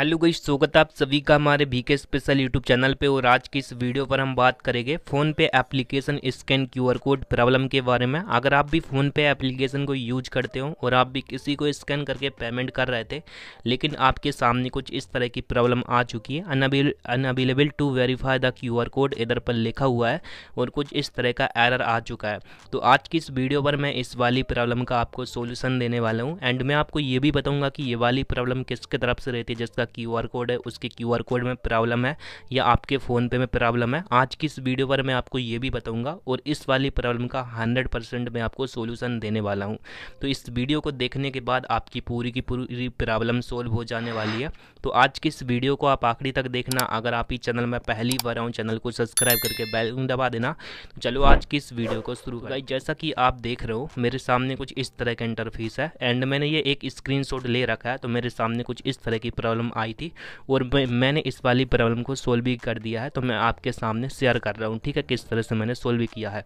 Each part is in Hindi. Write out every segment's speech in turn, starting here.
हेलो गई स्वागत आप सभी का हमारे बीके स्पेशल यूट्यूब चैनल पे और आज की इस वीडियो पर हम बात करेंगे फ़ोन पे application scan QR code problem के बारे में अगर आप भी फ़ोन पे एप्लीकेशन को यूज करते हो और आप भी किसी को स्कैन करके पेमेंट कर रहे थे लेकिन आपके सामने कुछ इस तरह की प्रॉब्लम आ चुकी है अन unavailable to verify the Q code इधर पर लिखा हुआ है और कुछ इस तरह का एरर आ चुका है तो आज की इस वीडियो पर मैं इस वाली प्रॉब्लम का आपको सोल्यूशन देने वाला हूँ एंड मैं आपको ये भी बताऊँगा कि ये वाली प्रॉब्लम किसके तरफ से रहती है जिसका क्यू आर कोड है उसके क्यू आर कोड में प्रॉब्लम है या आपके फ़ोनपे में प्रॉब्लम है आज की इस वीडियो पर मैं आपको ये भी बताऊंगा और इस वाली प्रॉब्लम का हंड्रेड परसेंट मैं आपको सोल्यूसन देने वाला हूँ तो इस वीडियो को देखने के बाद आपकी पूरी की पूरी प्रॉब्लम सोल्व हो जाने वाली है तो आज की इस वीडियो को आप आखिरी तक देखना अगर आप ही चैनल में पहली बार आऊँ चैनल को सब्सक्राइब करके बैल दबा देना तो चलो आज की इस वीडियो को शुरू कर जैसा कि आप देख रहे हो मेरे सामने कुछ इस तरह का इंटरफेस है एंड मैंने ये एक स्क्रीनशॉट ले रखा है तो मेरे सामने कुछ इस तरह की प्रॉब्लम आई थी और मैंने इस वाली प्रॉब्लम को सोल्व भी कर दिया है तो मैं आपके सामने शेयर कर रहा हूँ ठीक है किस तरह से मैंने सोल्व भी किया है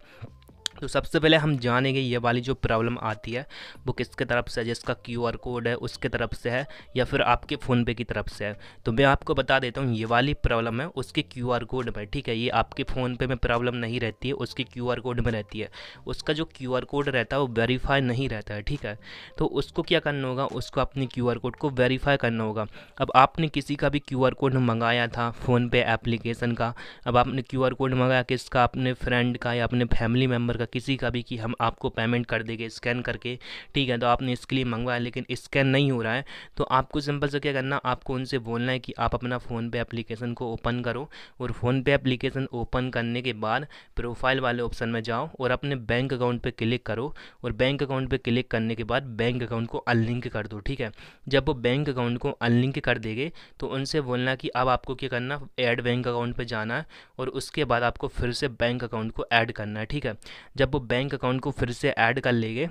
तो सबसे पहले हम जानेंगे ये वाली जो प्रॉब्लम आती है वो किसके तरफ से है जिसका क्यू आर कोड है उसके तरफ से है या फिर आपके फ़ोनपे की तरफ से है तो मैं आपको बता देता हूँ ये वाली प्रॉब्लम है उसके क्यू आर कोड में ठीक है ये आपके फ़ोनपे में प्रॉब्लम नहीं रहती है उसके क्यू आर कोड में रहती है उसका जो क्यू आर कोड रहता है वो वेरीफाई नहीं रहता है ठीक है तो उसको क्या करना होगा उसको अपने क्यू आर कोड को वेरीफाई करना होगा अब आपने किसी का भी क्यू आर कोड मंगाया था फ़ोनपे एप्लीकेशन का अब आपने क्यू आर कोड मंगाया किसका अपने फ्रेंड का या अपने फैमिली मेम्बर का रहेगा किसी का भी कि हम आपको पेमेंट कर देंगे स्कैन करके ठीक है तो आपने इसके लिए मंगवाया लेकिन स्कैन नहीं हो रहा है तो आपको सिंपल से क्या करना आपको उनसे बोलना है कि आप अपना फ़ोनपे एप्लीकेशन को ओपन करो और फ़ोनपे एप्लीकेशन ओपन करने के बाद प्रोफाइल वाले ऑप्शन में जाओ और अपने बैंक अकाउंट पर क्लिक करो और बैंक अकाउंट पर क्लिक करने के बाद बैंक अकाउंट को अनलिंक कर दो ठीक है जब वो बैंक अकाउंट को अनलिंक कर देंगे तो उनसे बोलना कि अब आपको क्या करना ऐड बैंक अकाउंट पर जाना है और उसके बाद आपको फिर से बैंक अकाउंट को ऐड करना है ठीक है जब वो बैंक अकाउंट को फिर से ऐड कर लेंगे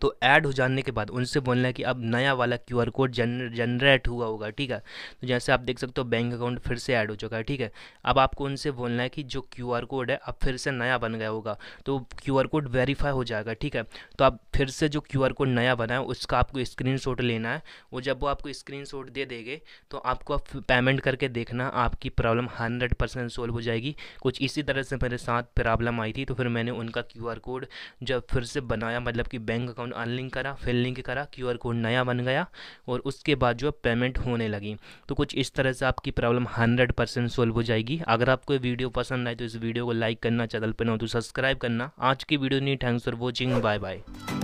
तो ऐड हो जाने के बाद उनसे बोलना है कि अब नया वाला क्यू आर कोड जनरेट हुआ होगा ठीक है तो जैसे आप देख सकते हो बैंक अकाउंट फिर से ऐड हो चुका है ठीक है अब आपको उनसे बोलना है कि जो क्यू आर कोड है अब फिर से नया बन गया होगा तो क्यू आर कोड वेरीफाई हो जाएगा ठीक है तो आप फिर से जो क्यू आर कोड नया बना है उसका आपको स्क्रीन शॉट लेना है वो जब वो आपको स्क्रीन शॉट दे देंगे तो आपको आप पेमेंट करके देखना आपकी प्रॉब्लम हंड्रेड परसेंट सोल्व हो जाएगी कुछ इसी तरह से मेरे साथ प्रॉब्लम आई थी तो फिर मैंने उनका क्यू आर कोड जब फिर से बनाया मतलब कि बैंक अकाउंट अनलिंक करा फिर लिंक करा आर कोड नया बन गया और उसके बाद जो है पेमेंट होने लगी तो कुछ इस तरह से आपकी प्रॉब्लम हंड्रेड परसेंट सोल्व हो जाएगी अगर आपको ये वीडियो पसंद आए तो इस वीडियो को लाइक करना चैनल पर ना हो तो सब्सक्राइब करना आज की वीडियो नहीं thanks for watching bye bye